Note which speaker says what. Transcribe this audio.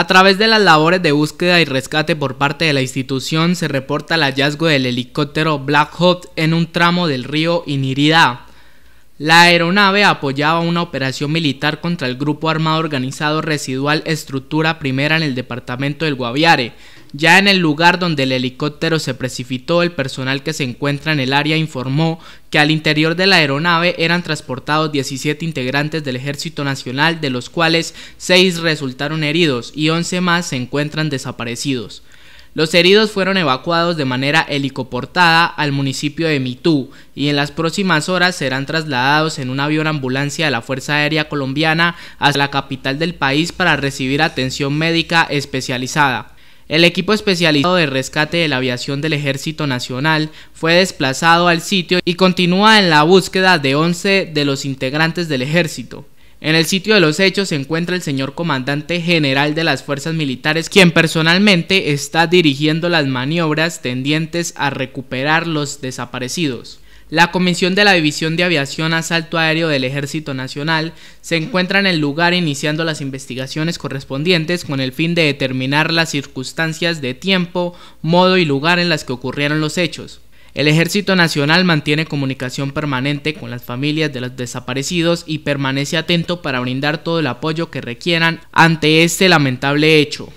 Speaker 1: A través de las labores de búsqueda y rescate por parte de la institución se reporta el hallazgo del helicóptero Black Hawk en un tramo del río Inirida, la aeronave apoyaba una operación militar contra el Grupo Armado Organizado Residual Estructura Primera en el departamento del Guaviare. Ya en el lugar donde el helicóptero se precipitó, el personal que se encuentra en el área informó que al interior de la aeronave eran transportados 17 integrantes del Ejército Nacional, de los cuales 6 resultaron heridos y 11 más se encuentran desaparecidos. Los heridos fueron evacuados de manera helicoportada al municipio de Mitú y en las próximas horas serán trasladados en un avión ambulancia de la Fuerza Aérea Colombiana hasta la capital del país para recibir atención médica especializada. El equipo especializado de rescate de la aviación del Ejército Nacional fue desplazado al sitio y continúa en la búsqueda de 11 de los integrantes del ejército. En el sitio de los hechos se encuentra el señor comandante general de las fuerzas militares, quien personalmente está dirigiendo las maniobras tendientes a recuperar los desaparecidos. La Comisión de la División de Aviación Asalto Aéreo del Ejército Nacional se encuentra en el lugar iniciando las investigaciones correspondientes con el fin de determinar las circunstancias de tiempo, modo y lugar en las que ocurrieron los hechos. El Ejército Nacional mantiene comunicación permanente con las familias de los desaparecidos y permanece atento para brindar todo el apoyo que requieran ante este lamentable hecho.